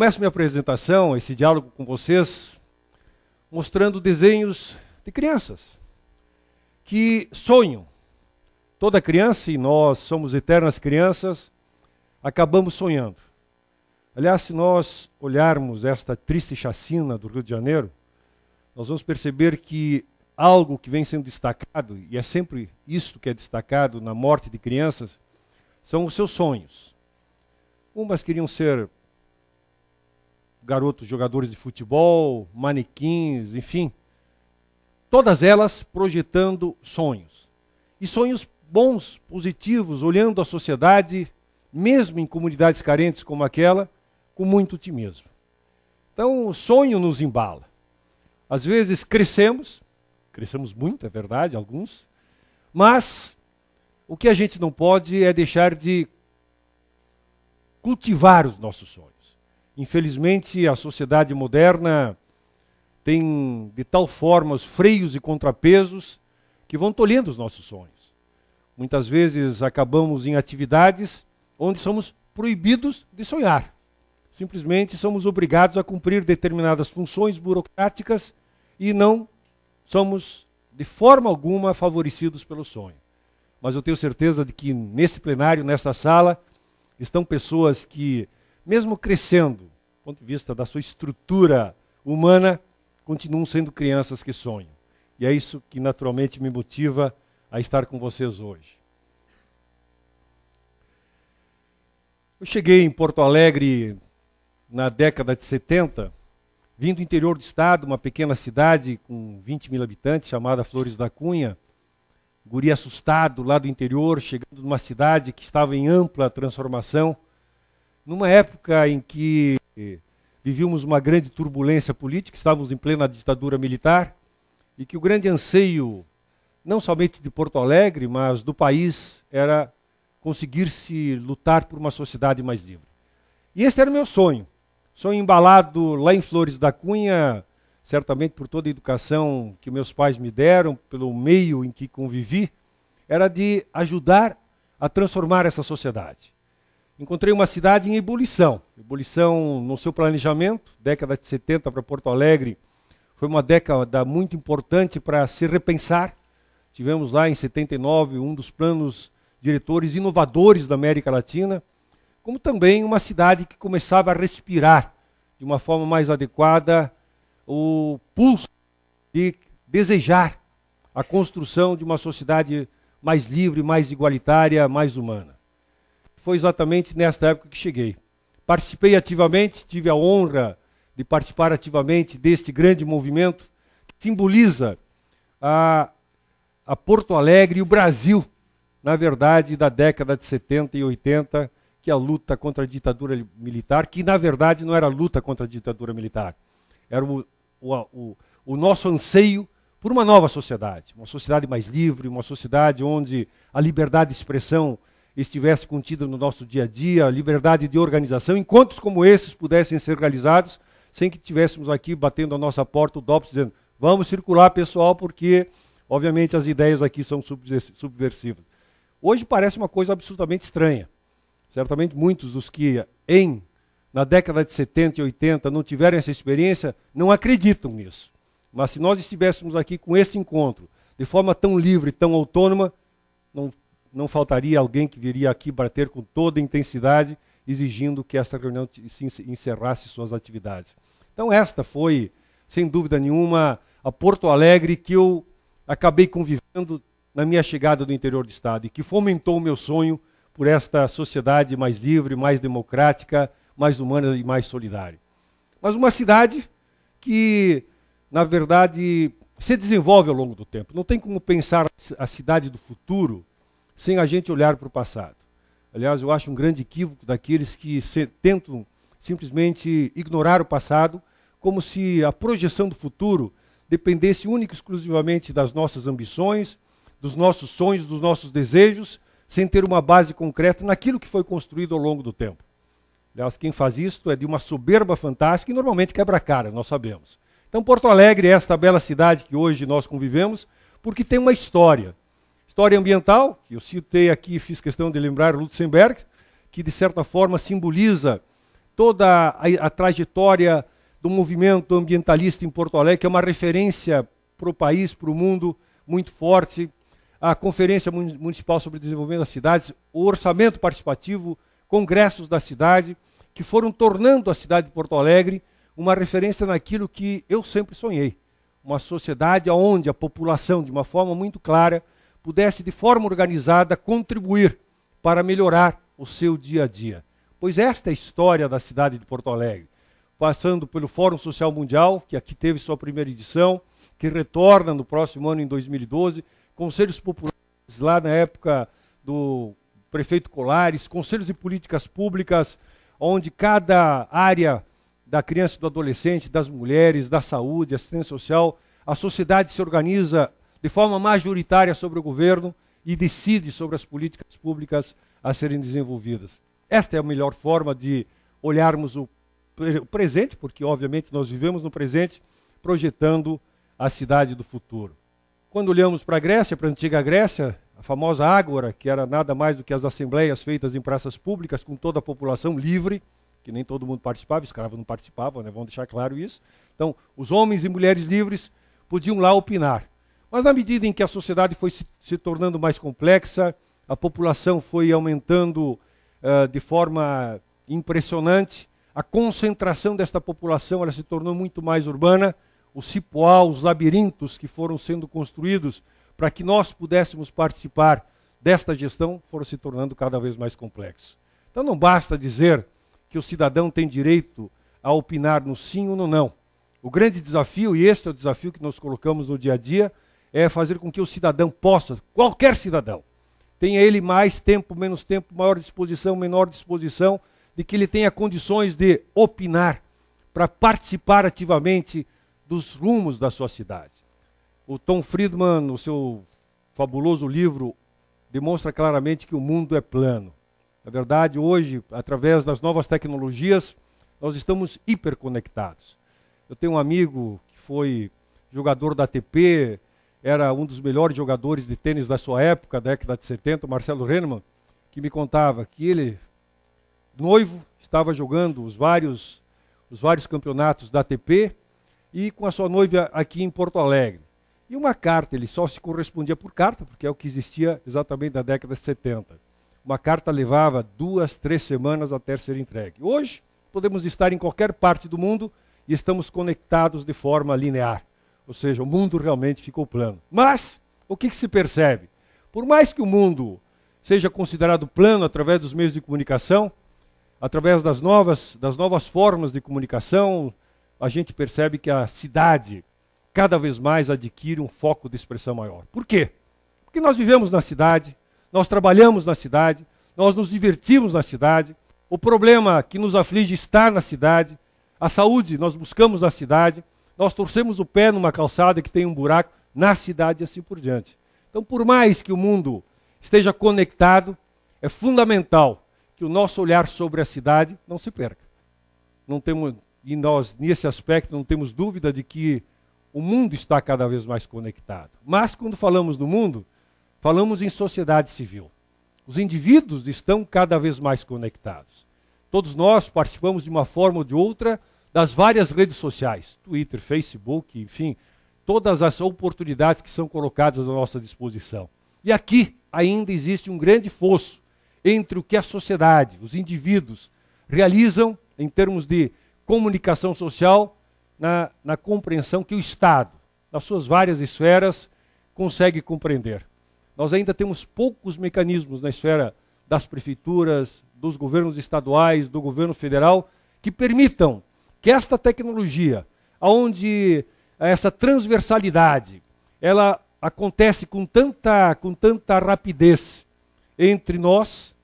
começo minha apresentação, esse diálogo com vocês, mostrando desenhos de crianças que sonham. Toda criança, e nós somos eternas crianças, acabamos sonhando. Aliás, se nós olharmos esta triste chacina do Rio de Janeiro, nós vamos perceber que algo que vem sendo destacado, e é sempre isto que é destacado na morte de crianças, são os seus sonhos. Umas queriam ser garotos jogadores de futebol, manequins, enfim. Todas elas projetando sonhos. E sonhos bons, positivos, olhando a sociedade, mesmo em comunidades carentes como aquela, com muito otimismo. Então, o sonho nos embala. Às vezes crescemos, crescemos muito, é verdade, alguns, mas o que a gente não pode é deixar de cultivar os nossos sonhos. Infelizmente, a sociedade moderna tem de tal forma os freios e contrapesos que vão tolhendo os nossos sonhos. Muitas vezes acabamos em atividades onde somos proibidos de sonhar. Simplesmente somos obrigados a cumprir determinadas funções burocráticas e não somos de forma alguma favorecidos pelo sonho. Mas eu tenho certeza de que nesse plenário, nesta sala, estão pessoas que, mesmo crescendo, do ponto de vista da sua estrutura humana, continuam sendo crianças que sonham. E é isso que naturalmente me motiva a estar com vocês hoje. Eu cheguei em Porto Alegre na década de 70, vim do interior do estado, uma pequena cidade com 20 mil habitantes, chamada Flores da Cunha. Guri assustado lá do interior, chegando numa cidade que estava em ampla transformação, numa época em que porque vivíamos uma grande turbulência política, estávamos em plena ditadura militar, e que o grande anseio, não somente de Porto Alegre, mas do país, era conseguir-se lutar por uma sociedade mais livre. E esse era o meu sonho. Sonho embalado lá em Flores da Cunha, certamente por toda a educação que meus pais me deram, pelo meio em que convivi, era de ajudar a transformar essa sociedade encontrei uma cidade em ebulição. Ebulição no seu planejamento, década de 70 para Porto Alegre, foi uma década muito importante para se repensar. Tivemos lá em 79 um dos planos diretores inovadores da América Latina, como também uma cidade que começava a respirar de uma forma mais adequada o pulso de desejar a construção de uma sociedade mais livre, mais igualitária, mais humana foi exatamente nesta época que cheguei. Participei ativamente, tive a honra de participar ativamente deste grande movimento que simboliza a, a Porto Alegre e o Brasil, na verdade, da década de 70 e 80, que é a luta contra a ditadura militar, que na verdade não era luta contra a ditadura militar, era o, o, o, o nosso anseio por uma nova sociedade, uma sociedade mais livre, uma sociedade onde a liberdade de expressão estivesse contida no nosso dia a dia, a liberdade de organização, encontros como esses pudessem ser realizados sem que tivéssemos aqui batendo a nossa porta o DOPS dizendo vamos circular pessoal porque obviamente as ideias aqui são subversivas. Hoje parece uma coisa absolutamente estranha. Certamente muitos dos que em na década de 70 e 80 não tiveram essa experiência não acreditam nisso. Mas se nós estivéssemos aqui com esse encontro de forma tão livre, tão autônoma, não não faltaria alguém que viria aqui bater com toda intensidade, exigindo que esta reunião encerrasse suas atividades. Então, esta foi, sem dúvida nenhuma, a Porto Alegre que eu acabei convivendo na minha chegada do interior do Estado e que fomentou o meu sonho por esta sociedade mais livre, mais democrática, mais humana e mais solidária. Mas uma cidade que, na verdade, se desenvolve ao longo do tempo. Não tem como pensar a cidade do futuro sem a gente olhar para o passado. Aliás, eu acho um grande equívoco daqueles que se, tentam simplesmente ignorar o passado, como se a projeção do futuro dependesse única e exclusivamente das nossas ambições, dos nossos sonhos, dos nossos desejos, sem ter uma base concreta naquilo que foi construído ao longo do tempo. Aliás, quem faz isto é de uma soberba fantástica e normalmente quebra a cara, nós sabemos. Então, Porto Alegre é esta bela cidade que hoje nós convivemos, porque tem uma história história ambiental, que eu citei aqui, fiz questão de lembrar Lutzenberg, que de certa forma simboliza toda a, a trajetória do movimento ambientalista em Porto Alegre, que é uma referência para o país, para o mundo, muito forte. A Conferência Municipal sobre Desenvolvimento das Cidades, o Orçamento Participativo, congressos da cidade, que foram tornando a cidade de Porto Alegre uma referência naquilo que eu sempre sonhei. Uma sociedade onde a população, de uma forma muito clara, pudesse de forma organizada contribuir para melhorar o seu dia a dia. Pois esta é a história da cidade de Porto Alegre, passando pelo Fórum Social Mundial, que aqui teve sua primeira edição, que retorna no próximo ano em 2012, conselhos populares lá na época do prefeito Colares, conselhos de políticas públicas, onde cada área da criança e do adolescente, das mulheres, da saúde, assistência social, a sociedade se organiza de forma majoritária sobre o governo e decide sobre as políticas públicas a serem desenvolvidas. Esta é a melhor forma de olharmos o presente, porque obviamente nós vivemos no presente, projetando a cidade do futuro. Quando olhamos para a Grécia, para a antiga Grécia, a famosa Ágora, que era nada mais do que as assembleias feitas em praças públicas com toda a população livre, que nem todo mundo participava, escravos não participavam, né? vamos deixar claro isso. Então, os homens e mulheres livres podiam lá opinar. Mas na medida em que a sociedade foi se, se tornando mais complexa, a população foi aumentando uh, de forma impressionante, a concentração desta população ela se tornou muito mais urbana, o cipoá, os labirintos que foram sendo construídos para que nós pudéssemos participar desta gestão foram se tornando cada vez mais complexos. Então não basta dizer que o cidadão tem direito a opinar no sim ou no não. O grande desafio, e este é o desafio que nós colocamos no dia a dia, é fazer com que o cidadão possa, qualquer cidadão, tenha ele mais tempo, menos tempo, maior disposição, menor disposição, de que ele tenha condições de opinar para participar ativamente dos rumos da sua cidade. O Tom Friedman, no seu fabuloso livro, demonstra claramente que o mundo é plano. Na verdade, hoje, através das novas tecnologias, nós estamos hiperconectados. Eu tenho um amigo que foi jogador da ATP, era um dos melhores jogadores de tênis da sua época, da década de 70, Marcelo Renneman, que me contava que ele, noivo, estava jogando os vários, os vários campeonatos da ATP e com a sua noiva aqui em Porto Alegre. E uma carta, ele só se correspondia por carta, porque é o que existia exatamente na década de 70. Uma carta levava duas, três semanas até ser entregue. Hoje, podemos estar em qualquer parte do mundo e estamos conectados de forma linear. Ou seja, o mundo realmente ficou plano. Mas, o que, que se percebe? Por mais que o mundo seja considerado plano através dos meios de comunicação, através das novas, das novas formas de comunicação, a gente percebe que a cidade cada vez mais adquire um foco de expressão maior. Por quê? Porque nós vivemos na cidade, nós trabalhamos na cidade, nós nos divertimos na cidade, o problema que nos aflige está na cidade, a saúde nós buscamos na cidade, nós torcemos o pé numa calçada que tem um buraco na cidade e assim por diante. Então, por mais que o mundo esteja conectado, é fundamental que o nosso olhar sobre a cidade não se perca. Não temos, e nós, nesse aspecto, não temos dúvida de que o mundo está cada vez mais conectado. Mas, quando falamos do mundo, falamos em sociedade civil. Os indivíduos estão cada vez mais conectados. Todos nós participamos de uma forma ou de outra das várias redes sociais, Twitter, Facebook, enfim, todas as oportunidades que são colocadas à nossa disposição. E aqui ainda existe um grande fosso entre o que a sociedade, os indivíduos, realizam em termos de comunicação social na, na compreensão que o Estado, nas suas várias esferas, consegue compreender. Nós ainda temos poucos mecanismos na esfera das prefeituras, dos governos estaduais, do governo federal, que permitam que esta tecnologia, onde eh, essa transversalidade, ela acontece com tanta, com tanta rapidez entre nós,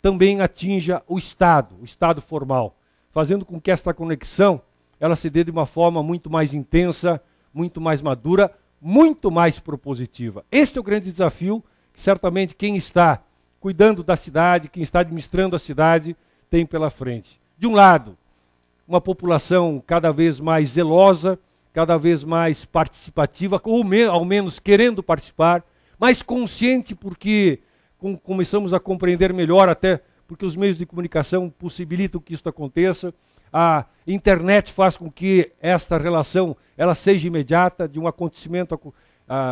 também atinja o Estado, o Estado formal, fazendo com que esta conexão ela se dê de uma forma muito mais intensa, muito mais madura, muito mais propositiva. Este é o grande desafio que certamente quem está cuidando da cidade, quem está administrando a cidade, tem pela frente. De um lado, uma população cada vez mais zelosa, cada vez mais participativa, ou me, ao menos querendo participar, mais consciente, porque com, começamos a compreender melhor, até porque os meios de comunicação possibilitam que isso aconteça. A internet faz com que esta relação ela seja imediata, de um acontecimento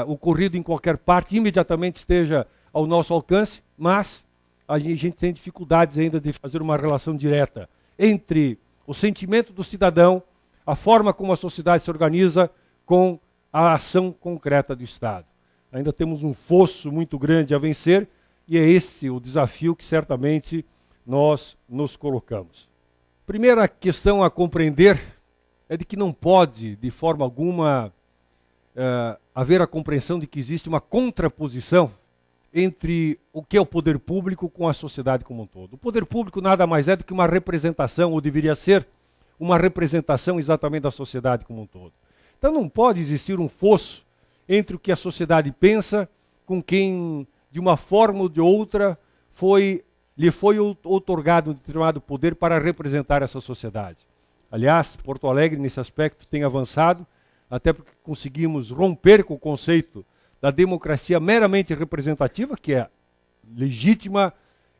ocorrido em qualquer parte, imediatamente esteja ao nosso alcance, mas a gente tem dificuldades ainda de fazer uma relação direta entre o sentimento do cidadão, a forma como a sociedade se organiza com a ação concreta do Estado. Ainda temos um fosso muito grande a vencer e é esse o desafio que certamente nós nos colocamos. Primeira questão a compreender é de que não pode, de forma alguma, uh, haver a compreensão de que existe uma contraposição entre o que é o poder público com a sociedade como um todo. O poder público nada mais é do que uma representação, ou deveria ser uma representação exatamente da sociedade como um todo. Então não pode existir um fosso entre o que a sociedade pensa com quem, de uma forma ou de outra, foi, lhe foi outorgado um determinado poder para representar essa sociedade. Aliás, Porto Alegre, nesse aspecto, tem avançado, até porque conseguimos romper com o conceito da democracia meramente representativa, que é legítima,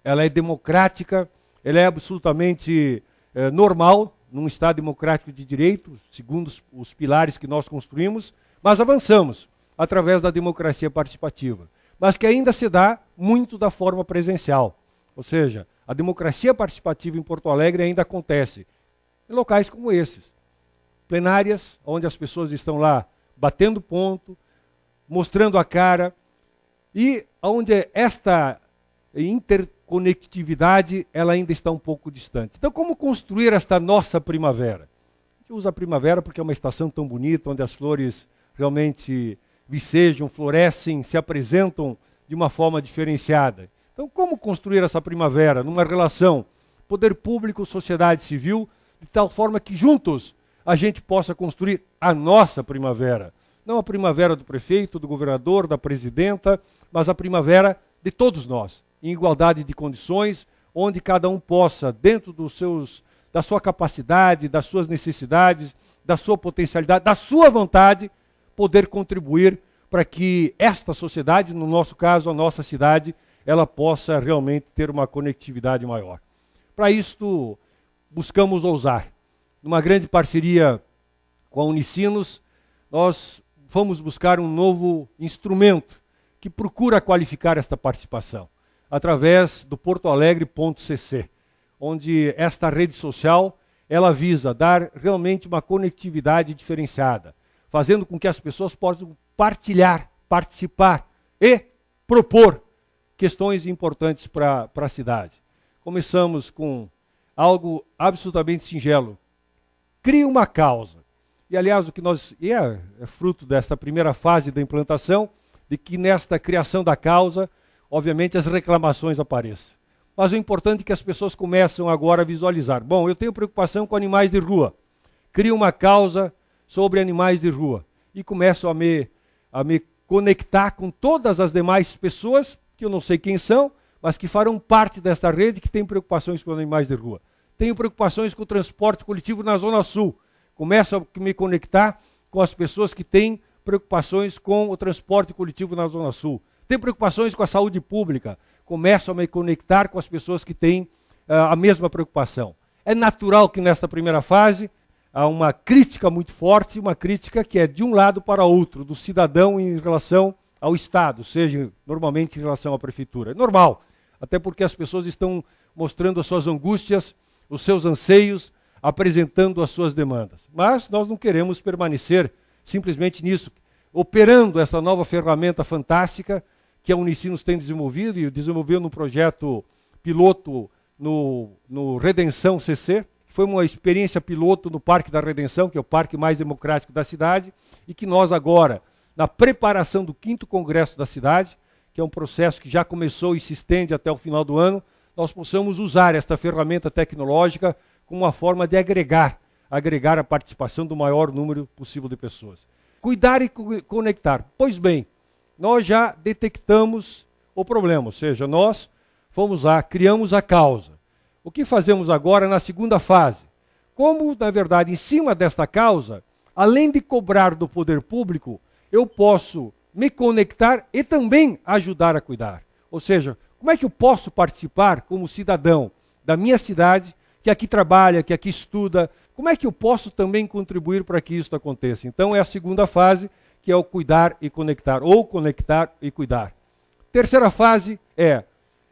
ela é democrática, ela é absolutamente é, normal num Estado democrático de direito, segundo os, os pilares que nós construímos, mas avançamos através da democracia participativa, mas que ainda se dá muito da forma presencial. Ou seja, a democracia participativa em Porto Alegre ainda acontece em locais como esses. Plenárias, onde as pessoas estão lá batendo ponto, mostrando a cara. E onde esta interconectividade ela ainda está um pouco distante. Então, como construir esta nossa primavera? A gente usa a primavera porque é uma estação tão bonita, onde as flores realmente vicejam, florescem, se apresentam de uma forma diferenciada. Então, como construir essa primavera numa relação poder público, sociedade civil, de tal forma que juntos a gente possa construir a nossa primavera? Não a primavera do prefeito, do governador, da presidenta, mas a primavera de todos nós, em igualdade de condições, onde cada um possa, dentro dos seus, da sua capacidade, das suas necessidades, da sua potencialidade, da sua vontade, poder contribuir para que esta sociedade, no nosso caso, a nossa cidade, ela possa realmente ter uma conectividade maior. Para isto, buscamos ousar. Numa grande parceria com a Unicinos, nós fomos buscar um novo instrumento que procura qualificar esta participação, através do portoalegre.cc, onde esta rede social ela visa dar realmente uma conectividade diferenciada, fazendo com que as pessoas possam partilhar, participar e propor questões importantes para a cidade. Começamos com algo absolutamente singelo. Crie uma causa, e aliás, o que nós e é, é fruto desta primeira fase da implantação, de que nesta criação da causa, obviamente as reclamações apareçam. Mas o importante é que as pessoas começam agora a visualizar. Bom, eu tenho preocupação com animais de rua. Crio uma causa sobre animais de rua e começo a me a me conectar com todas as demais pessoas que eu não sei quem são, mas que farão parte desta rede que tem preocupações com animais de rua. Tenho preocupações com o transporte coletivo na Zona Sul começo a me conectar com as pessoas que têm preocupações com o transporte coletivo na Zona Sul, têm preocupações com a saúde pública, começo a me conectar com as pessoas que têm uh, a mesma preocupação. É natural que nesta primeira fase há uma crítica muito forte, uma crítica que é de um lado para outro, do cidadão em relação ao Estado, seja normalmente em relação à prefeitura. É normal, até porque as pessoas estão mostrando as suas angústias, os seus anseios, apresentando as suas demandas. Mas nós não queremos permanecer simplesmente nisso, operando essa nova ferramenta fantástica que a Unicinos tem desenvolvido e desenvolveu no projeto piloto no, no Redenção CC, que foi uma experiência piloto no Parque da Redenção, que é o parque mais democrático da cidade, e que nós agora, na preparação do 5 Congresso da cidade, que é um processo que já começou e se estende até o final do ano, nós possamos usar esta ferramenta tecnológica como uma forma de agregar, agregar a participação do maior número possível de pessoas. Cuidar e co conectar. Pois bem, nós já detectamos o problema, ou seja, nós fomos lá, criamos a causa. O que fazemos agora na segunda fase? Como, na verdade, em cima desta causa, além de cobrar do poder público, eu posso me conectar e também ajudar a cuidar. Ou seja, como é que eu posso participar como cidadão da minha cidade que aqui trabalha, que aqui estuda. Como é que eu posso também contribuir para que isso aconteça? Então é a segunda fase, que é o cuidar e conectar, ou conectar e cuidar. Terceira fase é,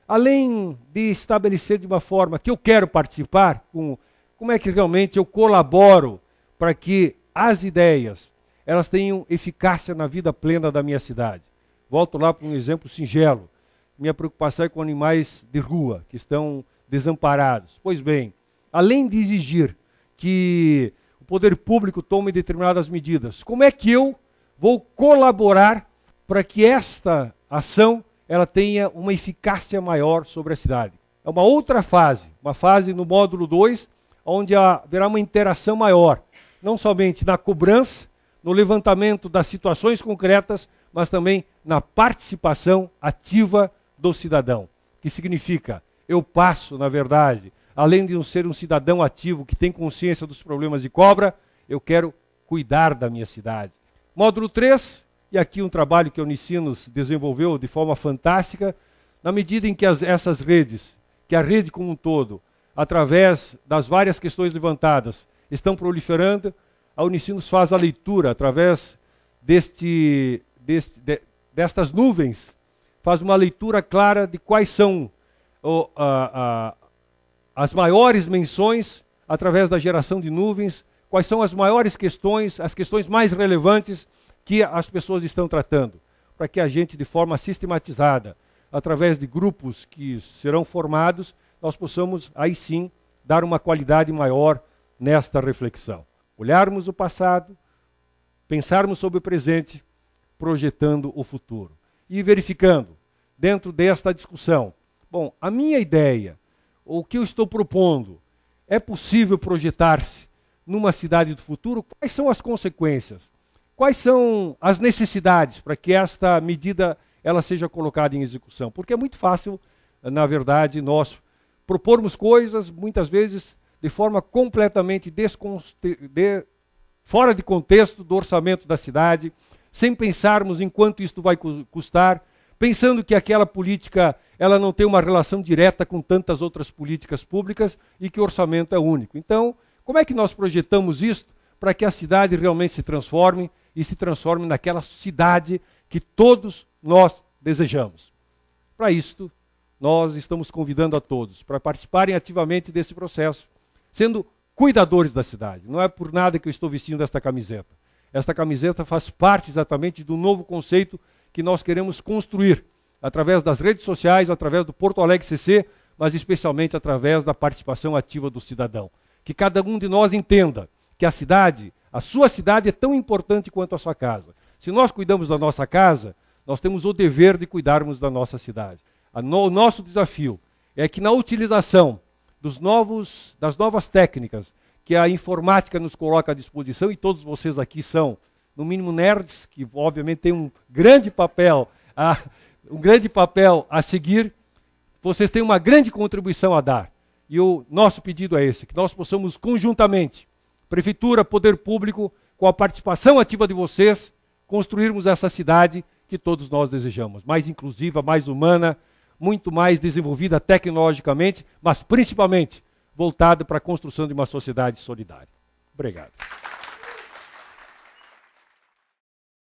além de estabelecer de uma forma que eu quero participar, com, como é que realmente eu colaboro para que as ideias elas tenham eficácia na vida plena da minha cidade. Volto lá para um exemplo singelo. Minha preocupação é com animais de rua que estão desamparados. Pois bem, além de exigir que o poder público tome determinadas medidas, como é que eu vou colaborar para que esta ação ela tenha uma eficácia maior sobre a cidade? É uma outra fase, uma fase no módulo 2, onde haverá uma interação maior, não somente na cobrança, no levantamento das situações concretas, mas também na participação ativa do cidadão, que significa eu passo, na verdade, além de eu ser um cidadão ativo que tem consciência dos problemas de cobra, eu quero cuidar da minha cidade. Módulo 3, e aqui um trabalho que a Unicinos desenvolveu de forma fantástica, na medida em que as, essas redes, que a rede como um todo, através das várias questões levantadas, estão proliferando, a Unicinos faz a leitura através deste, deste, de, destas nuvens, faz uma leitura clara de quais são o, a, as maiores menções através da geração de nuvens, quais são as maiores questões, as questões mais relevantes que as pessoas estão tratando, para que a gente, de forma sistematizada, através de grupos que serão formados, nós possamos, aí sim, dar uma qualidade maior nesta reflexão. Olharmos o passado, pensarmos sobre o presente, projetando o futuro. E verificando, dentro desta discussão, bom, a minha ideia o que eu estou propondo, é possível projetar-se numa cidade do futuro? Quais são as consequências? Quais são as necessidades para que esta medida ela seja colocada em execução? Porque é muito fácil, na verdade, nós propormos coisas, muitas vezes de forma completamente de, fora de contexto do orçamento da cidade, sem pensarmos em quanto isto vai custar, pensando que aquela política ela não tem uma relação direta com tantas outras políticas públicas e que o orçamento é único. Então, como é que nós projetamos isto para que a cidade realmente se transforme e se transforme naquela cidade que todos nós desejamos? Para isto, nós estamos convidando a todos para participarem ativamente desse processo, sendo cuidadores da cidade. Não é por nada que eu estou vestindo esta camiseta. Esta camiseta faz parte exatamente do novo conceito que nós queremos construir através das redes sociais, através do Porto Alegre CC, mas especialmente através da participação ativa do cidadão. Que cada um de nós entenda que a cidade, a sua cidade é tão importante quanto a sua casa. Se nós cuidamos da nossa casa, nós temos o dever de cuidarmos da nossa cidade. No, o nosso desafio é que na utilização dos novos, das novas técnicas que a informática nos coloca à disposição, e todos vocês aqui são no mínimo nerds, que obviamente tem um grande papel a, um grande papel a seguir, vocês têm uma grande contribuição a dar. E o nosso pedido é esse, que nós possamos conjuntamente, prefeitura, poder público, com a participação ativa de vocês, construirmos essa cidade que todos nós desejamos, mais inclusiva, mais humana, muito mais desenvolvida tecnologicamente, mas principalmente voltada para a construção de uma sociedade solidária. Obrigado.